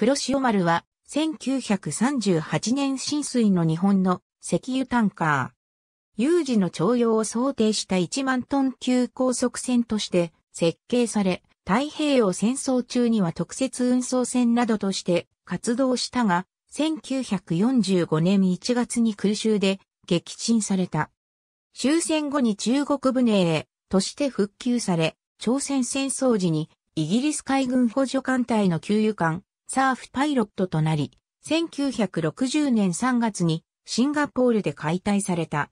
黒潮丸は、1938年浸水の日本の石油タンカー。有事の徴用を想定した1万トン級高速船として設計され、太平洋戦争中には特設運送船などとして活動したが、1945年1月に空襲で撃沈された。終戦後に中国船へとして復旧され、朝鮮戦争時にイギリス海軍補助艦隊の給油艦サーフパイロットとなり、1960年3月にシンガポールで解体された。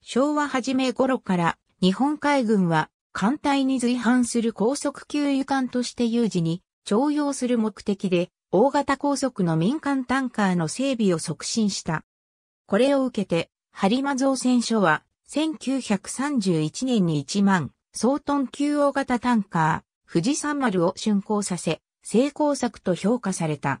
昭和初め頃から日本海軍は艦隊に随伴する高速給油艦として有事に徴用する目的で大型高速の民間タンカーの整備を促進した。これを受けて、播磨造船所は1931年に1万総トン級大型タンカー富士山丸を竣工させ、成功作と評価された。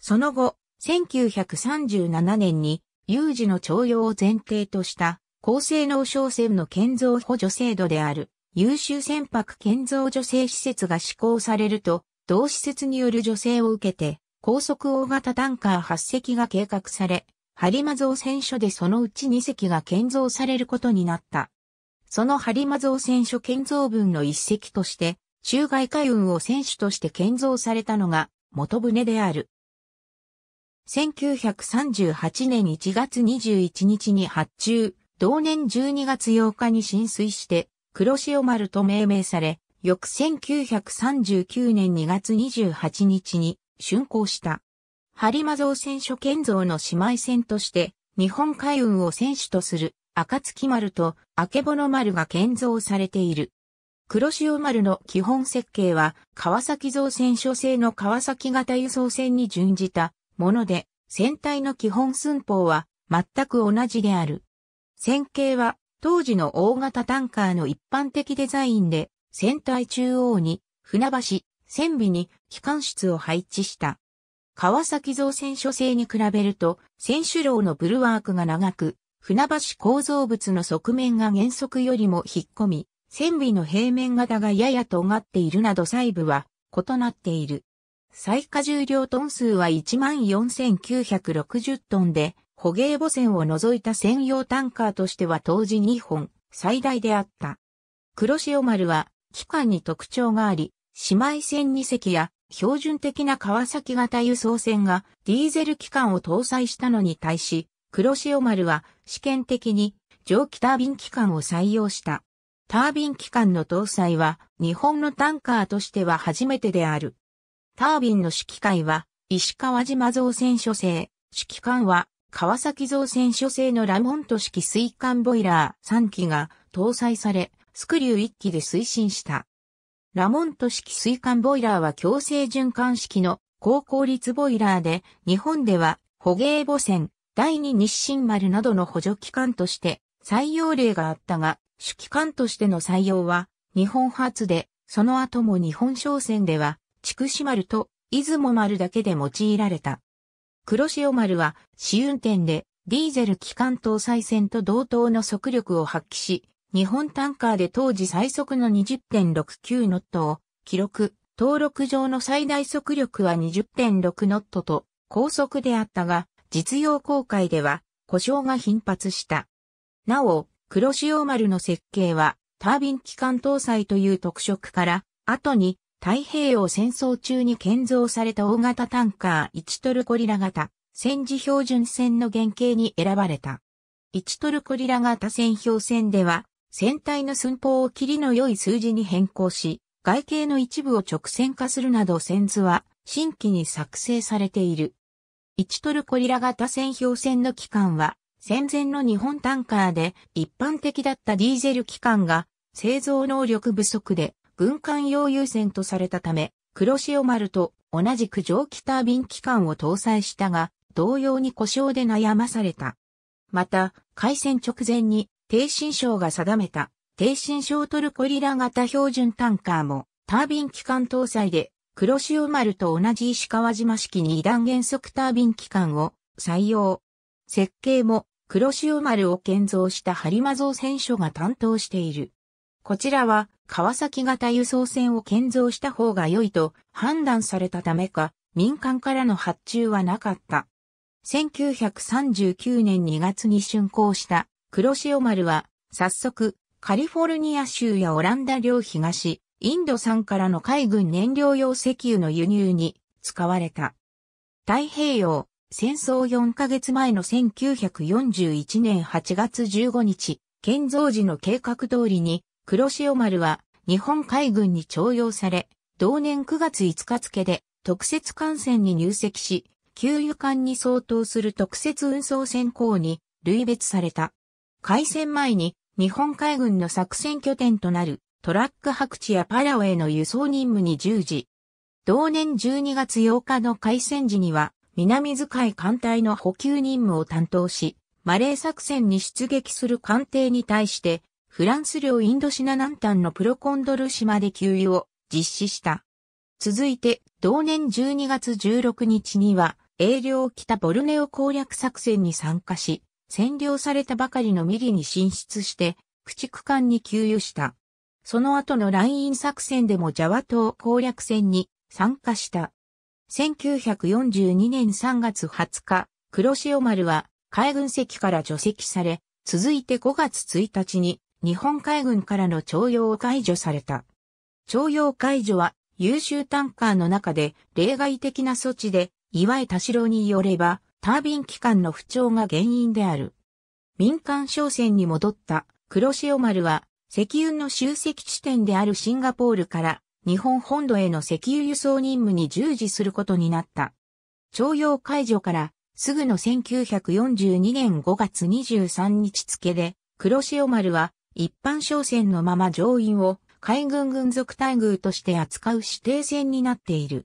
その後、1937年に有事の徴用を前提とした高性能商船の建造補助制度である優秀船舶建造助成施設が施行されると、同施設による助成を受けて、高速大型タンカー8隻が計画され、播磨造船所でそのうち2隻が建造されることになった。その播磨造船所建造分の1隻として、中外海運を選手として建造されたのが元船である。1938年1月21日に発注、同年12月8日に浸水して黒潮丸と命名され、翌1939年2月28日に竣工した。播磨造船所建造の姉妹船として日本海運を選手とする赤月丸とあけぼの丸が建造されている。黒潮丸の基本設計は、川崎造船所製の川崎型輸送船に準じたもので、船体の基本寸法は全く同じである。船形は当時の大型タンカーの一般的デザインで、船体中央に船橋、船尾に機関室を配置した。川崎造船所製に比べると、船首楼のブルワークが長く、船橋構造物の側面が原則よりも引っ込み、船尾の平面型がやや尖っているなど細部は異なっている。最下重量トン数は14,960トンで、捕鯨母船を除いた専用タンカーとしては当時2本、最大であった。黒潮丸は、機関に特徴があり、姉妹船2隻や、標準的な川崎型輸送船がディーゼル機関を搭載したのに対し、黒潮丸は試験的に蒸気タービン機関を採用した。タービン機関の搭載は日本のタンカーとしては初めてである。タービンの指揮官は石川島造船所製、指揮官は川崎造船所製のラモント式水管ボイラー3機が搭載され、スクリュー1機で推進した。ラモント式水管ボイラーは強制循環式の高効率ボイラーで、日本では捕鯨母船、第二日清丸などの補助機関として採用例があったが、主機関としての採用は日本初で、その後も日本商船では、筑紫丸と出雲丸だけで用いられた。黒潮丸は試運転でディーゼル機関搭載船と同等の速力を発揮し、日本タンカーで当時最速の20.69ノットを記録、登録上の最大速力は20.6ノットと高速であったが、実用公開では故障が頻発した。なお、黒潮丸の設計は、タービン機関搭載という特色から、後に太平洋戦争中に建造された大型タンカー1トルコリラ型戦時標準船の原型に選ばれた。1トルコリラ型戦標船では、船体の寸法を切りの良い数字に変更し、外形の一部を直線化するなど線図は新規に作成されている。1トルコリラ型戦標船の期間は戦前の日本タンカーで一般的だったディーゼル機関が製造能力不足で軍艦用優先とされたため、黒潮丸と同じく蒸気タービン機関を搭載したが、同様に故障で悩まされた。また、開戦直前に低心省が定めた低心省トルコリラ型標準タンカーもタービン機関搭載で黒潮丸と同じ石川島式二段原則タービン機関を採用。設計も黒潮丸を建造したマゾ造船所が担当している。こちらは川崎型輸送船を建造した方が良いと判断されたためか民間からの発注はなかった。1939年2月に竣工した黒潮丸は早速カリフォルニア州やオランダ領東、インド産からの海軍燃料用石油の輸入に使われた。太平洋、戦争4ヶ月前の1941年8月15日、建造時の計画通りに、黒潮丸は日本海軍に徴用され、同年9月5日付で特設艦船に入籍し、給油艦に相当する特設運送船港に類別された。開戦前に日本海軍の作戦拠点となるトラック白地やパラオへの輸送任務に従事。同年12月8日の開戦時には南遣い艦隊の補給任務を担当し、マレー作戦に出撃する艦艇に対して、フランス領インドシナ南端のプロコンドル島で給油を実施した。続いて、同年12月16日には、英領北ボルネオ攻略作戦に参加し、占領されたばかりのミリに進出して、駆逐艦に給油した。その後のライン作戦でもジャワ島攻略戦に参加した。1942年3月20日、黒潮丸は海軍席から除籍され、続いて5月1日に日本海軍からの徴用を解除された。徴用解除は優秀タンカーの中で例外的な措置で、岩井田代によれば、タービン機関の不調が原因である。民間商船に戻った黒潮丸は、石油の集積地点であるシンガポールから日本本土への石油輸送任務に従事することになった。徴用解除からすぐの1942年5月23日付で、黒潮丸は一般商船のまま乗員を海軍軍属待遇として扱う指定船になっている。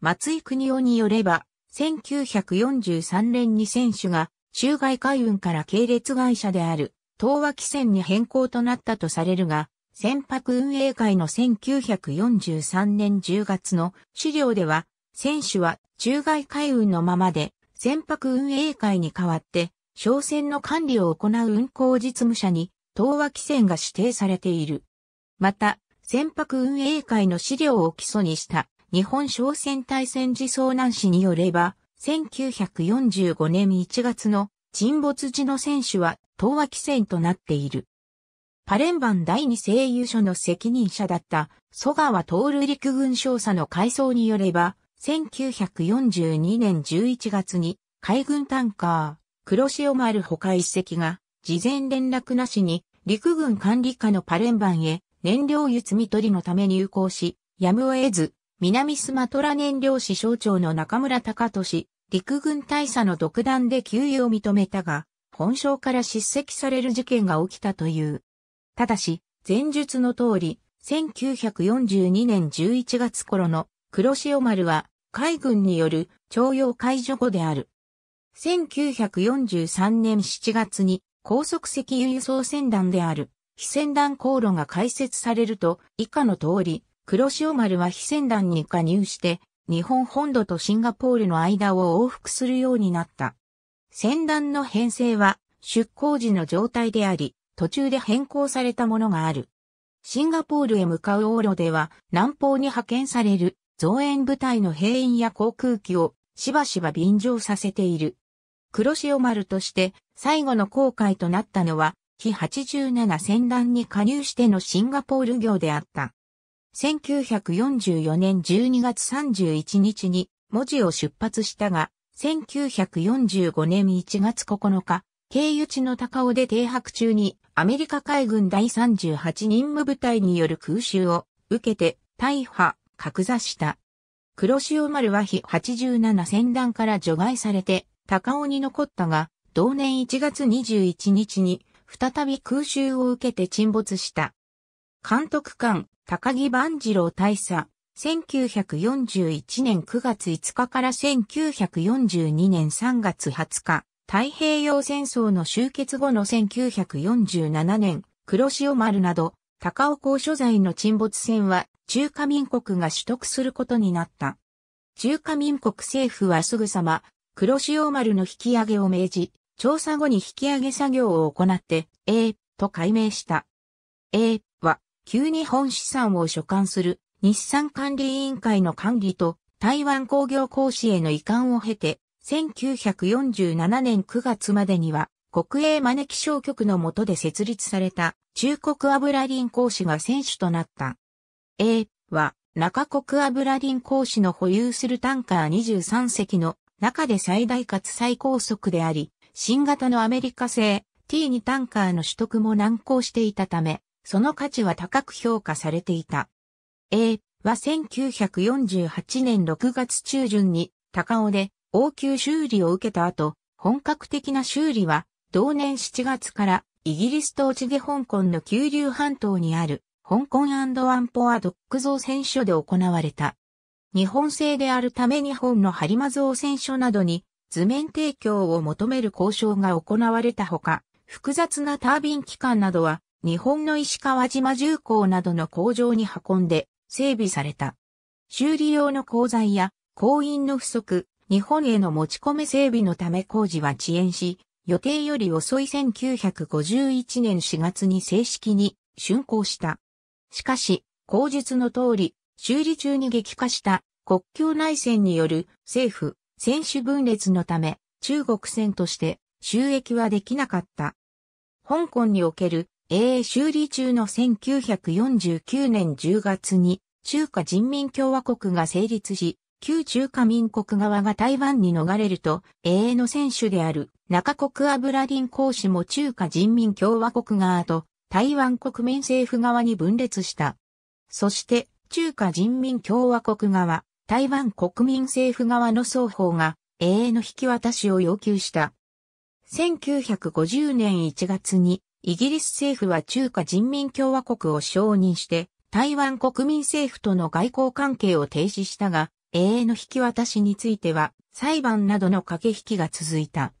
松井国夫によれば、1943年に選手が中外海運から系列会社である東和汽船に変更となったとされるが、船舶運営会の1943年10月の資料では、選手は中外海運のままで、船舶運営会に代わって、商船の管理を行う運航実務者に、東和汽船が指定されている。また、船舶運営会の資料を基礎にした日本商船対戦時遭難史によれば、1945年1月の沈没時の選手は東和汽船となっている。パレンバン第二声優所の責任者だった、曽川徹陸軍少佐の回想によれば、1942年11月に海軍タンカー、黒潮丸他一隻が、事前連絡なしに陸軍管理下のパレンバンへ燃料油積み取りのため入港し、やむを得ず、南スマトラ燃料支省庁の中村隆俊、陸軍大佐の独断で給油を認めたが、本省から叱責される事件が起きたという。ただし、前述の通り、1942年11月頃の黒潮丸は海軍による徴用解除後である。1943年7月に高速石油輸送船団である非船団航路が開設されると以下の通り、黒潮丸は非船団に加入して日本本土とシンガポールの間を往復するようになった。船団の編成は出港時の状態であり、途中で変更されたものがある。シンガポールへ向かう往路では南方に派遣される増援部隊の兵員や航空機をしばしば便乗させている。黒潮丸として最後の航海となったのは、非87戦団に加入してのシンガポール業であった。1944年12月31日に文字を出発したが、1945年1月9日、経由地の高尾で停泊中にアメリカ海軍第38任務部隊による空襲を受けて大破、格座した。黒潮丸は日87戦団から除外されて高尾に残ったが、同年1月21日に再び空襲を受けて沈没した。監督官、高木万次郎大佐、1941年9月5日から1942年3月20日、太平洋戦争の終結後の1947年、黒潮丸など、高尾港所在の沈没船は中華民国が取得することになった。中華民国政府はすぐさま、黒潮丸の引き上げを命じ、調査後に引き上げ作業を行って、A と解明した。A は、旧日本資産を所管する日産管理委員会の管理と台湾工業講師への移管を経て、1947年9月までには、国営招き商局の下で設立された中国油林講師が選手となった。A は中国油林講師の保有するタンカー23隻の中で最大かつ最高速であり、新型のアメリカ製 T2 タンカーの取得も難航していたため、その価値は高く評価されていた。A は1948年6月中旬に高尾で応急修理を受けた後、本格的な修理は、同年7月からイギリス統治で香港の九龍半島にある香港ンポアドック造船所で行われた。日本製であるため日本のリマ造船所などに図面提供を求める交渉が行われたほか、複雑なタービン機関などは日本の石川島重工などの工場に運んで整備された。修理用の鋼材や工員の不足、日本への持ち込め整備のため工事は遅延し、予定より遅い1951年4月に正式に竣工した。しかし、口述の通り、修理中に激化した国境内戦による政府、選手分裂のため、中国戦として収益はできなかった。香港における AA 修理中の1949年10月に中華人民共和国が成立し、旧中華民国側が台湾に逃れると、永遠の選手である中国アブラディン公使も中華人民共和国側と台湾国民政府側に分裂した。そして、中華人民共和国側、台湾国民政府側の双方が永遠の引き渡しを要求した。1950年1月に、イギリス政府は中華人民共和国を承認して、台湾国民政府との外交関係を停止したが、永遠の引き渡しについては裁判などの駆け引きが続いた。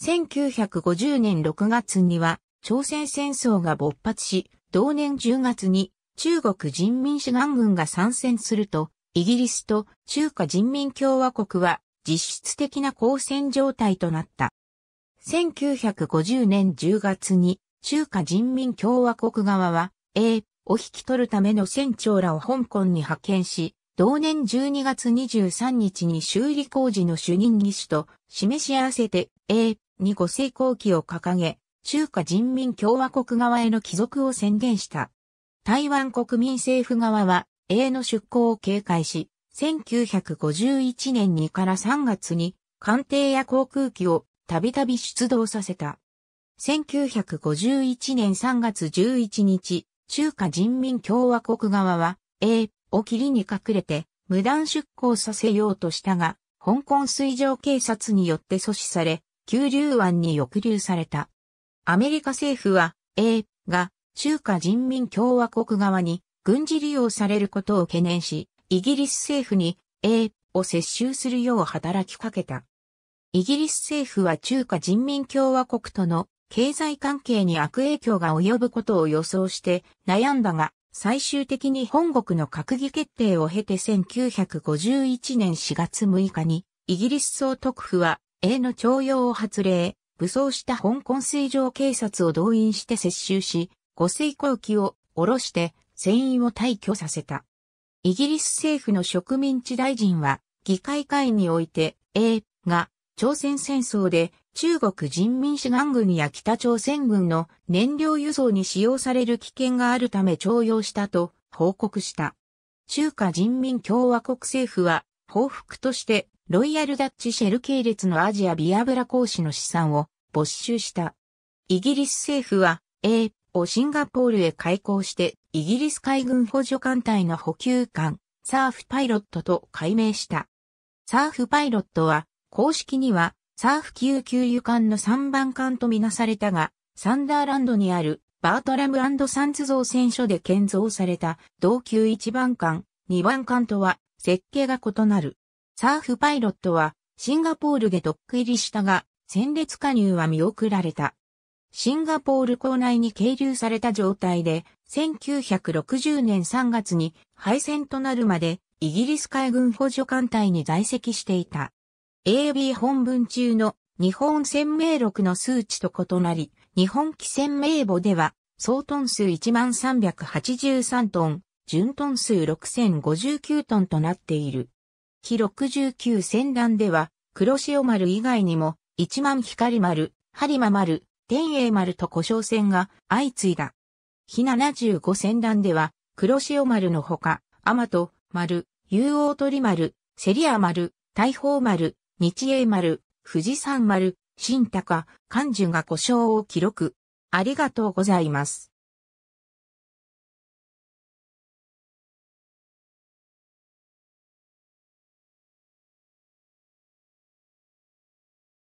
1950年6月には朝鮮戦争が勃発し、同年10月に中国人民志願軍が参戦すると、イギリスと中華人民共和国は実質的な交戦状態となった。1950年10月に中華人民共和国側は、A を引き取るための船長らを香港に派遣し、同年12月23日に修理工事の主任技師と示し合わせて A にご成功期を掲げ、中華人民共和国側への帰属を宣言した。台湾国民政府側は A の出港を警戒し、1951年2から3月に艦艇や航空機をたびたび出動させた。1951年3月11日、中華人民共和国側は A を霧に隠れて無断出港させようとしたが、香港水上警察によって阻止され、九龍湾に抑留された。アメリカ政府は、A が中華人民共和国側に軍事利用されることを懸念し、イギリス政府に A を接収するよう働きかけた。イギリス政府は中華人民共和国との経済関係に悪影響が及ぶことを予想して悩んだが、最終的に本国の閣議決定を経て1951年4月6日に、イギリス総督府は、A の徴用を発令、武装した香港水上警察を動員して接収し、五水港機を下ろして船員を退去させた。イギリス政府の植民地大臣は、議会会において、A が朝鮮戦争で中国人民志願軍や北朝鮮軍の燃料輸送に使用される危険があるため徴用したと報告した。中華人民共和国政府は報復としてロイヤルダッチシェル系列のアジアビアブラ公使の資産を没収した。イギリス政府は A をシンガポールへ開港してイギリス海軍補助艦隊の補給艦サーフパイロットと改名した。サーフパイロットは公式にはサーフ級給油艦の3番艦とみなされたが、サンダーランドにあるバートラムサンズ造船所で建造された同級1番艦、2番艦とは設計が異なる。サーフパイロットはシンガポールでドック入りしたが、戦列加入は見送られた。シンガポール港内に係留された状態で、1960年3月に敗戦となるまでイギリス海軍補助艦隊に在籍していた。AB 本文中の日本鮮明録の数値と異なり、日本機鮮明簿では、総トン数1383トン、純トン数6059トンとなっている。非69戦団では、黒潮丸以外にも、一万光丸、播磨丸、天栄丸と故障船が相次いだ。非75戦団では、黒潮丸のほか、天と丸、竜王鳥丸、セリア丸、大砲丸、日英丸、富士山丸、新高、漢樹が故障を記録。ありがとうございます。